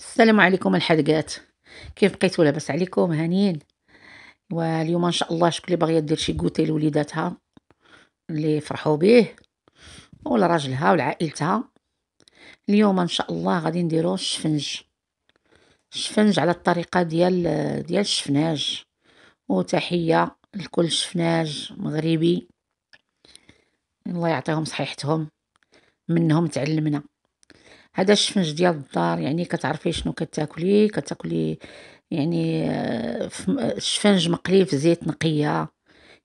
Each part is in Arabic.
السلام عليكم الحلقات كيف بقيتوا لاباس عليكم هانيين واليوم ان شاء الله شكون اللي باغيه دير شي كوتي لوليداتها اللي فرحوا به ولا راجلها ولا اليوم ان شاء الله غادي نديرو الشفنج الشفنج على الطريقه ديال ديال الشفناج وتحيه لكل شفناج مغربي الله يعطيهم صحيحتهم منهم تعلمنا هذا الشفنج ديال الدار يعني كتعرفي شنو كتاكلي كتاكلي يعني الشفنج آه، آه، مقلي في زيت نقيه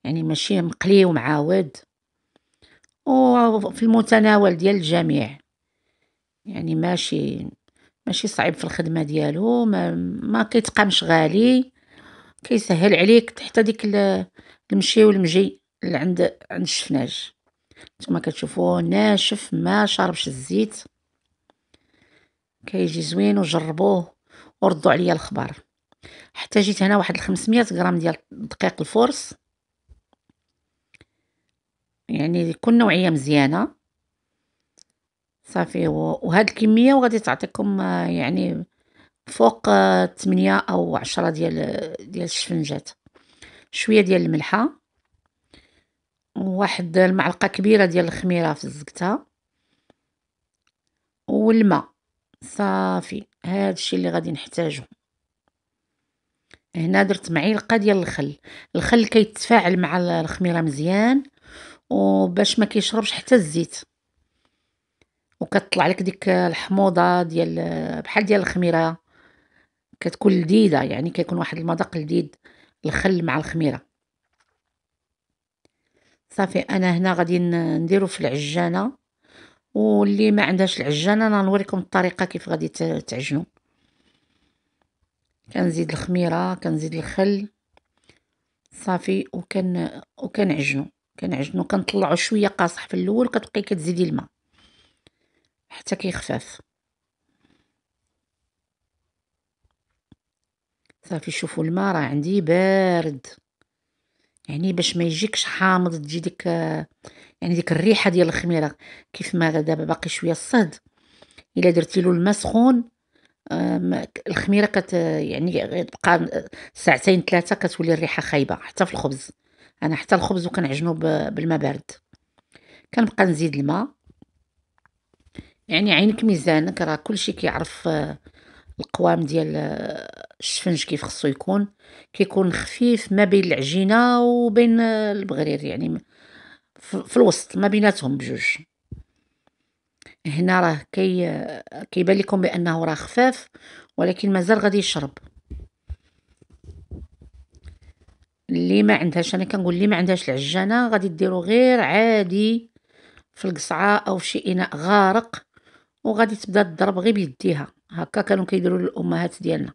يعني ماشي مقلي ومعاود وفي المتناول ديال الجميع يعني ماشي ماشي صعيب في الخدمه ديالو ما, ما كيتقامش غالي كيسهل عليك حتى ديك المشي والمجي اللي عند عند الشفناج نتوما كتشوفوه ناشف ما شربش الزيت كيجي زوين وجربوه وردوا عليا الخبر جيت هنا واحد 500 غرام ديال دقيق الفرص يعني كل نوعيه مزيانه صافي وهاد الكميه وغادي تعطيكم آه، يعني فوق 8 آه، او 10 ديال ديال الشفنجات شويه ديال الملحه واحد آه، المعلقه كبيره ديال الخميره في الزكته والماء صافي هذا الشيء اللي غادي نحتاجه هنا درت معلقه ديال الخل الخل كيتفاعل مع الخميره مزيان وباش ما كيشربش حتى الزيت وكتطلع لك ديك الحموضه ديال بحال ديال الخميره كتكون لذيذه يعني كيكون واحد المذاق لذيذ الخل مع الخميره صافي انا هنا غادي نديرو في العجانه واللي ما عندهاش العجانه انا نوريكم الطريقه كيف غادي تعجنوا كنزيد الخميره كنزيد الخل صافي وكن وكنعجنوا كنعجنو كنطلعو شويه قاصح في الاول كتبقي كتزيدي الماء حتى كيخفف صافي شوفوا الماء راه عندي بارد يعني باش ما يجيكش حامض تجي ديك يعني ديك الريحه ديال الخميره كيف ما دابا باقي شويه الصهد الا درتي له الماء سخون الخميره كت يعني تبقى ساعتين ثلاثه كتولي الريحه خايبه حتى في الخبز انا حتى الخبز وكنعجنو بالماء بارد كنبقى نزيد الماء يعني عينك ميزانك راه كلشي كيعرف آه، القوام ديال آه، الشفنج كيف خصو يكون كيكون خفيف ما بين العجينه وبين البغرير يعني في الوسط ما بيناتهم بجوج هنا راه كي كيبان لكم بانه راه خفاف ولكن مازال غادي يشرب اللي ما عندهاش انا كنقول اللي ما عندهاش العجانه غادي ديرو غير عادي في القصعه او في شي اناء غارق وغادي تبدا تضرب غير بيديها هكا كانوا كيديروا الامهات ديالنا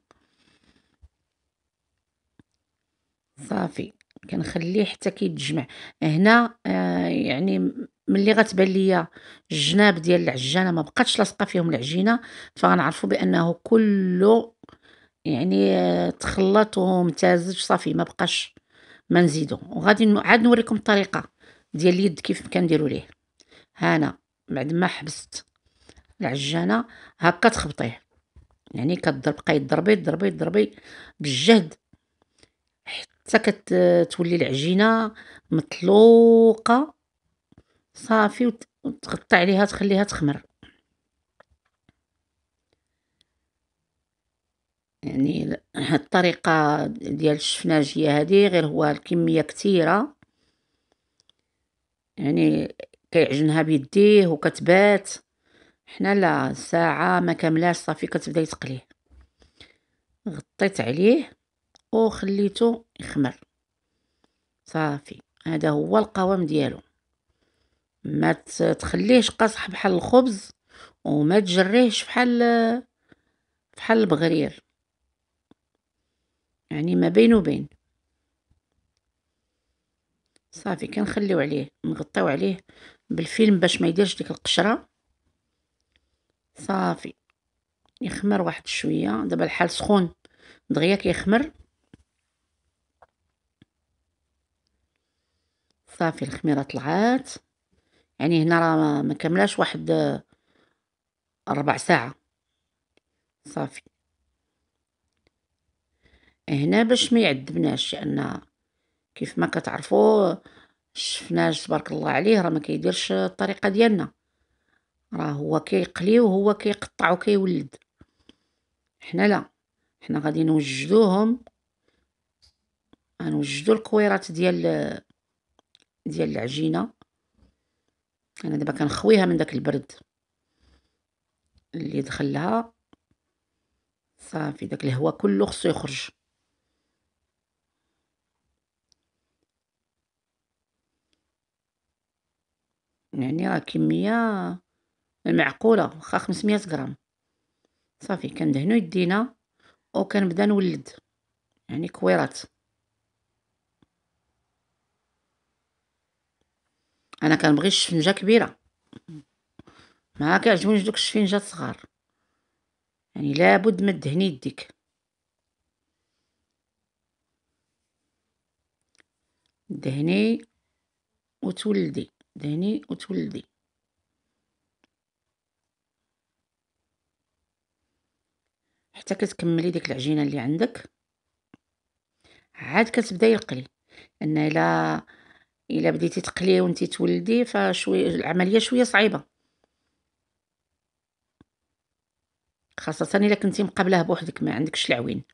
صافي كنخليه حتى كيتجمع هنا آه يعني ملي غتبان ليا الجناب ديال العجانه ما بقاتش لاصقه فيهم العجينه فغنعرفوا بانه كله يعني آه تخلط وامتزج صافي ما بقاش ما نزيدو وغادي عاد نوريكم الطريقه ديال اليد كيف كنديروا ليه هنا بعد ما حبست العجانه هكا تخبطيه يعني كتضرب بقاي ضربي ضربي ضربي بالجهد حتى كتولي العجينه مطلوقه صافي وتغطي عليها تخليها تخمر يعني هاد الطريقه ديال الشفناجيه هذه غير هو الكميه كثيره يعني كيعجنها بيديه وكتبات حنا لا ساعه ما كاملاش صافي كتبدا تقليه غطيت عليه وخليته يخمر صافي هذا هو القوام ديالو ما تخليهش قاصح بحال الخبز وما تجريهش بحال بحال البغرير يعني ما بين وبين صافي كنخليو عليه نغطيو عليه بالفيلم باش ما يديرش ديك القشره صافي يخمر واحد شويه دابا الحال سخون دغيا كيخمر صافي الخميره طلعات يعني هنا راه ما كملاش واحد ربع ساعه صافي هنا باش ما يعذبناش لان كيف ما كتعرفوا شفناش تبارك الله عليه راه ما كيديرش الطريقه ديالنا راه هو كيقلي وهو كيقطع وكيولد حنا لا حنا غادي نوجدوهم غنوجدو الكويرات ديال ديال العجينه انا دابا كنخويها من داك البرد اللي دخلها صافي داك الهواء كله خصو يخرج يعني راه كميه معقوله واخا 500 غرام صافي كندهنو يدينا وكنبدا نولد يعني كويرات انا كنبغي الشفنجه كبيره ما كيعجبونيش دوك الشفنجات صغار يعني لابد ما تدهني يديك دهني وتولدي دهني وتولدي حتى كتكملي ديك العجينه اللي عندك عاد كتبداي القلي ان الا الا بديتي تقلي وانتي تولدي فشوي العمليه شويه صعيبه خاصه الا كنتي مقابله بوحدك ما عندكش العوين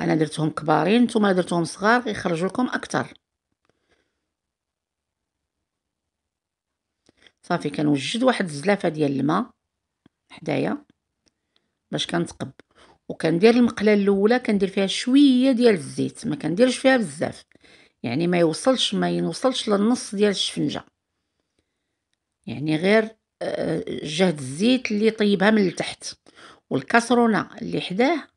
انا درتهم كبارين نتوما درتهم صغار يخرجوا لكم اكثر صافي كنوجد واحد الزلافه ديال الماء حدايا باش كنتقب وكندير المقله الاولى كندير فيها شويه ديال الزيت ما كنديرش فيها بزاف يعني ما يوصلش ما يوصلش للنص ديال الشفنجه يعني غير آه، جهد الزيت اللي طيبها من التحت والكاسرونه اللي حداه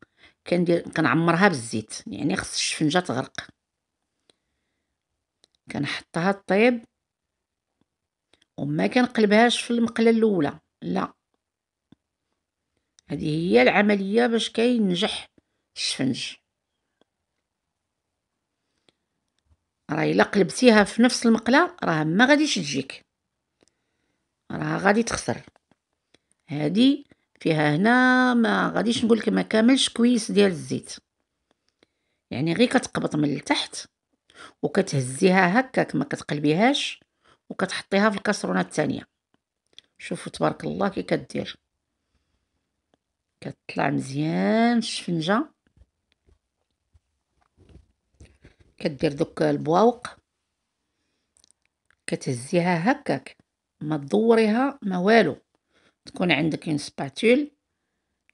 كندير كنعمرها بالزيت يعني خص الشفنجه تغرق كنحطها طيب وما كنقلبهاش في المقله الاولى لا هذه هي العملية باش كينجح السفنج راه الا قلبتيها في نفس المقله راه ما غاديش تجيك راه غادي تخسر هادي فيها هنا ما غاديش نقول لك ما كاملش كويس ديال الزيت يعني غير كتقبط من التحت وكتهزيها هكاك ما كتقلبيهاش وكتحطيها في الكاسرونه الثانيه شوفوا تبارك الله كي كدير كتطلع مزيان الشفنجة كدير دوك البواوق كتهزيها هكاك ما تدوريها ما والو تكون عندك اون سباتول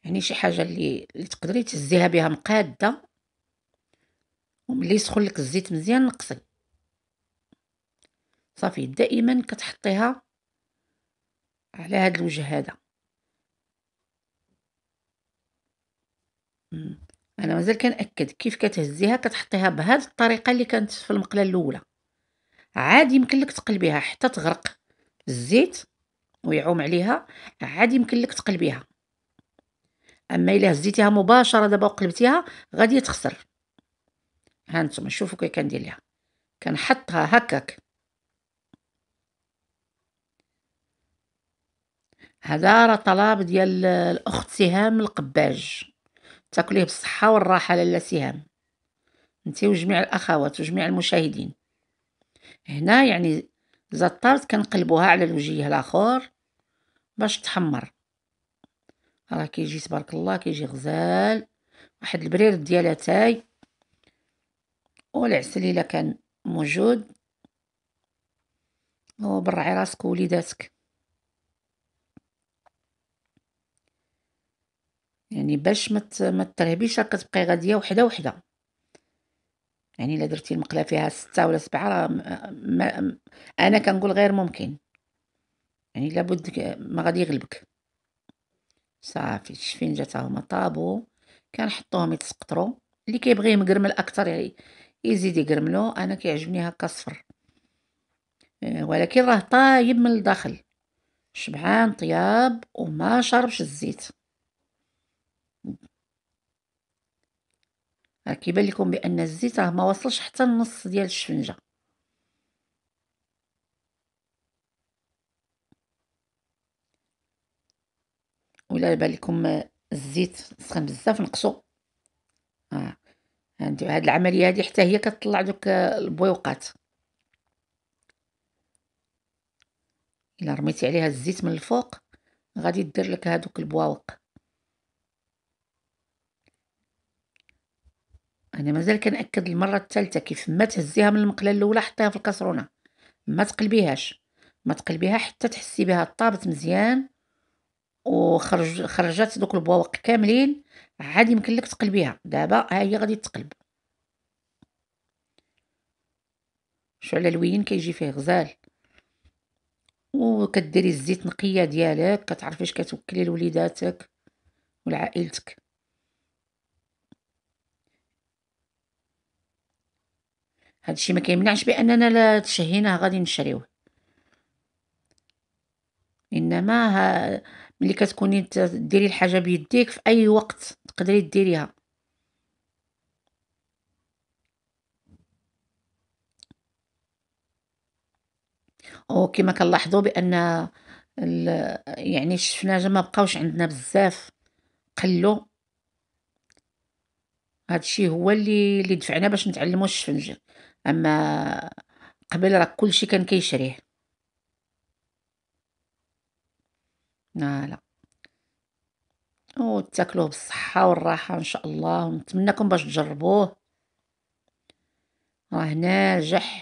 يعني شي حاجه اللي, اللي تقدري تهزيها بها مقاده وملي يسخن لك الزيت مزيان نقصي صافي دائما كتحطيها على هذا الوجه هذا أنا مازال كنأكّد كيف كتهزّيها كتحطّيها بهاد الطريقة اللي كانت في المقلة الاولى عاد يمكن لك تقلبيها حتى تغرق الزيت ويعوم عليها عاد يمكن لك تقلبيها، أما إلا هزّيتيها مباشرة دابا وقلبتيها غادي تخسر، هانتوما شوفو كيف كندير ليها، كنحطها هكاك. هذا راه طلب ديال الأخت سهام القبّاج. تاكليه بالصحه والراحه لاله سهام انت وجميع الاخوات وجميع المشاهدين هنا يعني زطرت كنقلبوها على الوجه الاخر باش تحمر راه كيجي تبارك الله كيجي غزال واحد البرير ديالها تاي والعسل الا كان موجود وبرعي راسك ووليداتك يعني باش ما ما ترهبيش كتبقاي غاديه وحده وحده يعني الا درتي المقله فيها ستة ولا سبعة راه ما... انا كنقول غير ممكن يعني لابد ما غادي يغلبك صافي الشفنجه جات هما طابو كنحطوهم يتسقطرو اللي كيبغي مقرمل اكثر يعني يزيد يقرملو انا كيعجبني هكا صفر آه، ولكن راه طايب من الداخل شبعان طياب وما شربش الزيت كيبان لكم بان الزيت راه ما وصلش حتى النص ديال الشفنجه ولا بان لكم الزيت سخن بزاف نقصو اه هاد العمليه هادي حتى هي كتطلع دوك البويوقات الا رميتي عليها الزيت من الفوق غادي دير لك هادوك البواوق انا مازال كنأكد المره الثالثه كيف ما تهزيها من المقله الاولى حطيها في الكسرونه ما تقلبيهاش ما تقلبيها حتى تحسي بها طابت مزيان وخرج خرجات دوك البواق كاملين عاد يمكن لك تقلبيها دابا ها هي غادي تقلب شو على الوين كيجي فيه غزال وكديري الزيت نقيه ديالك كتعرفي اش كتوكلي لوليداتك ولعائلتك هذا الشيء ما كيمنعش باننا لا تشهيناه غادي نشريوه انما ها ملي كتكوني ديري الحاجه بيديك في اي وقت تقدري ديريها وكما كنلاحظوا بان يعني الشفناجه ما بقاوش عندنا بزاف قلو هذا الشيء هو اللي اللي دفعنا باش نتعلموا الشفنجه أما قبل راه كلشي كان كيشريه لا او وتاكلوه بالصحة والراحة إن شاء الله ونتمنىكم باش تجربوه راه ناجح